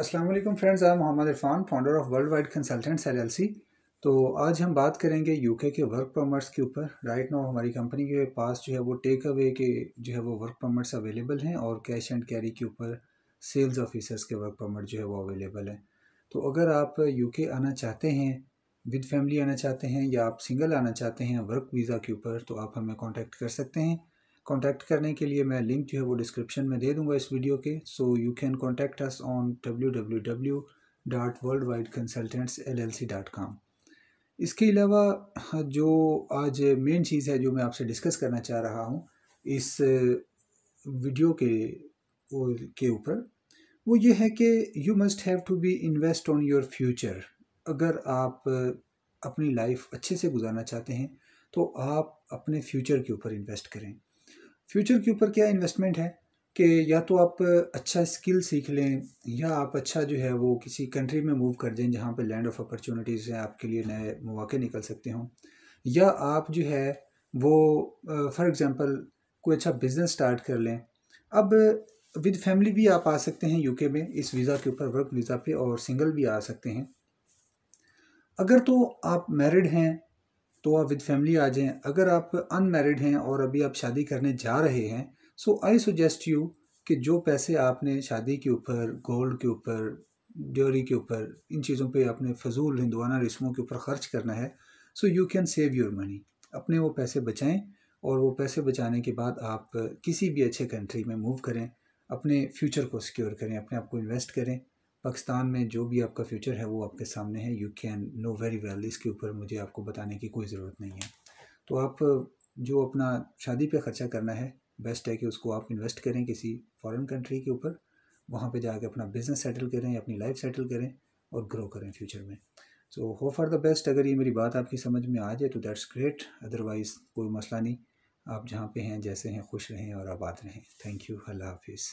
Aslam friends I Mohammad Irfan founder of world wide consultants L तो आज हम बात करेंगे यूके के वर्क परमिट्स के ऊपर राइट नाउ हमारी कंपनी के पास जो है वो टेक अवे के जो है वो वर्क परमिट्स अवेलेबल हैं और कैश एंड कैरी के ऊपर सेल्स ऑफिसर्स के वर्क परमिट जो है वो अवेलेबल हैं तो अगर आप यूके आना चाहते हैं विद फैमिली आना चाहते हैं या आप सिंगल आना चाहते हैं वर्क वीज़ा के ऊपर तो आप हमें कॉन्टैक्ट कर सकते हैं कॉन्टैक्ट करने के लिए मैं लिंक जो है वो डिस्क्रिप्शन में दे दूंगा इस वीडियो के so you can contact us on W W W dot world wide consultants L L C dot com इसके अलावा हाँ, जो आज मेन चीज़ है जो मैं आपसे डिस्कस करना चाह रहा हूँ इस वीडियो के के ऊपर वो ये है कि you must have to be invest on your future अगर आप अपनी लाइफ अच्छे से गुजारना चाहते हैं तो आप अपने फ्यूचर के ऊपर इन्वेस्ट करें फ्यूचर के ऊपर क्या इन्वेस्टमेंट है कि या तो आप अच्छा स्किल सीख लें या आप अच्छा जो है वो किसी कंट्री में मूव कर जाएं जहाँ पे लैंड ऑफ अपॉर्चुनिटीज़ हैं आपके लिए नए मौके निकल सकते हों या आप जो है वो फॉर एग्ज़ाम्पल कोई अच्छा बिज़नेस स्टार्ट कर लें अब विद फैमिली भी आप आ सकते हैं यूके में इस वीज़ा के ऊपर वर्क वीज़ा पे और सिंगल भी आ सकते हैं अगर तो आप मैरिड हैं तो आप विद फैमिली आ जाएं अगर आप अनमेरिड हैं और अभी आप शादी करने जा रहे हैं सो आई सुजेस्ट यू कि जो पैसे आपने शादी के ऊपर गोल्ड के ऊपर ड्योरी के ऊपर इन चीज़ों पे आपने फजूल हिंदवाना रस्मों के ऊपर खर्च करना है so you can save your money अपने वो पैसे बचाएं और वो पैसे बचाने के बाद आप किसी भी अच्छे कंट्री में मूव करें अपने फ्यूचर को सिक्योर करें अपने आप को इन्वेस्ट करें पाकिस्तान में जो भी आपका फ्यूचर है वो आपके सामने है you can know very well इसके ऊपर मुझे आपको बताने की कोई ज़रूरत नहीं है तो आप जो अपना शादी पे ख़र्चा करना है बेस्ट है कि उसको आप इन्वेस्ट करें किसी फॉरेन कंट्री के ऊपर वहाँ पे जाके अपना बिज़नेस सेटल करें अपनी लाइफ सेटल करें और ग्रो करें फ्यूचर में सो हो फॉर द बेस्ट अगर ये मेरी बात आपकी समझ में आ जाए तो दैट्स ग्रेट अदरवाइज़ कोई मसला नहीं आप जहाँ पे हैं जैसे हैं खुश रहें और आबाद रहें थैंक यू अल्लाह हाफिज़